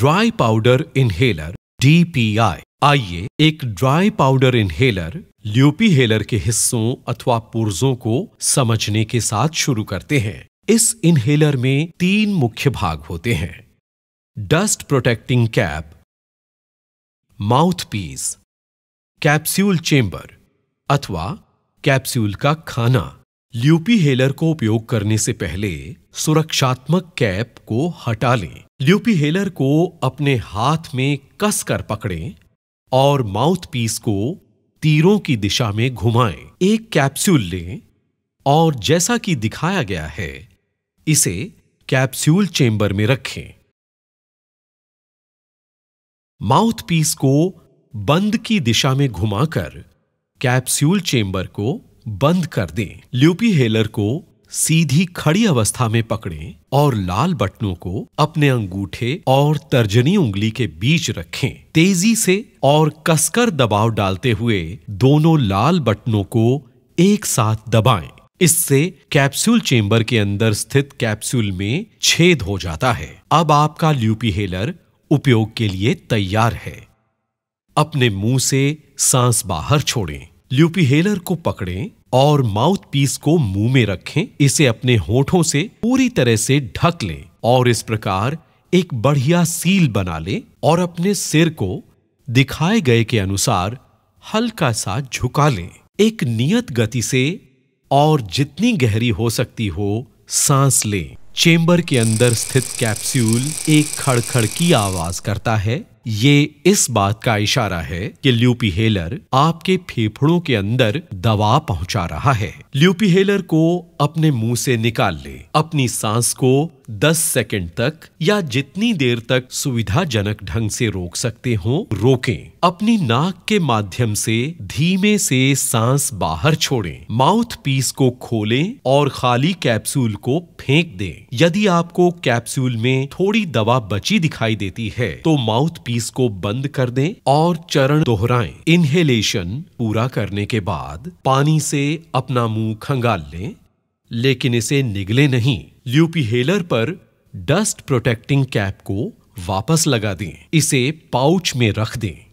Dry powder inhaler DPI आइए एक dry powder inhaler ल्यूपी हेलर के हिस्सों अथवा पुर्जों को समझने के साथ शुरू करते हैं इस इनहेलर में तीन मुख्य भाग होते हैं dust protecting cap mouthpiece capsule chamber अथवा कैप्स्यूल का खाना ल्यूपी हेलर को उपयोग करने से पहले सुरक्षात्मक कैप को हटा लें ल्यूपी हेलर को अपने हाथ में कसकर पकड़ें और माउथ पीस को तीरों की दिशा में घुमाएं। एक कैप्सूल लें और जैसा कि दिखाया गया है इसे कैप्सूल चेंबर में रखें माउथ पीस को बंद की दिशा में घुमाकर कैप्सूल चेंबर को बंद कर दें ल्यूपी हेलर को सीधी खड़ी अवस्था में पकड़ें और लाल बटनों को अपने अंगूठे और तर्जनी उंगली के बीच रखें तेजी से और कसकर दबाव डालते हुए दोनों लाल बटनों को एक साथ दबाएं। इससे कैप्सूल चेंबर के अंदर स्थित कैप्सूल में छेद हो जाता है अब आपका ल्यूपी हेलर उपयोग के लिए तैयार है अपने मुंह से सांस बाहर छोड़ें ल्यूपीहेलर को पकड़ें और माउथ पीस को मुंह में रखें इसे अपने होठों से पूरी तरह से ढक लें और इस प्रकार एक बढ़िया सील बना लें और अपने सिर को दिखाए गए के अनुसार हल्का सा झुका लें एक नियत गति से और जितनी गहरी हो सकती हो सांस लें चेंबर के अंदर स्थित कैप्सूल एक खड़खड़ की आवाज करता है ये इस बात का इशारा है कि ल्यूपी हेलर आपके फेफड़ों के अंदर दवा पहुंचा रहा है ल्यूपीहेलर को अपने मुंह से निकाल ले अपनी सांस को 10 सेकंड तक या जितनी देर तक सुविधाजनक ढंग से रोक सकते हो रोकें अपनी नाक के माध्यम से धीमे से सांस बाहर छोड़ें माउथ पीस को खोलें और खाली कैप्सूल को फेंक दें यदि आपको कैप्सूल में थोड़ी दवा बची दिखाई देती है तो माउथ पीस को बंद कर दे और चरण दोहराए इनहेलेशन पूरा करने के बाद पानी से अपना मुंह मुंह खंगाल लें लेकिन इसे निगले नहीं ल्यूपी हेलर पर डस्ट प्रोटेक्टिंग कैप को वापस लगा दें इसे पाउच में रख दें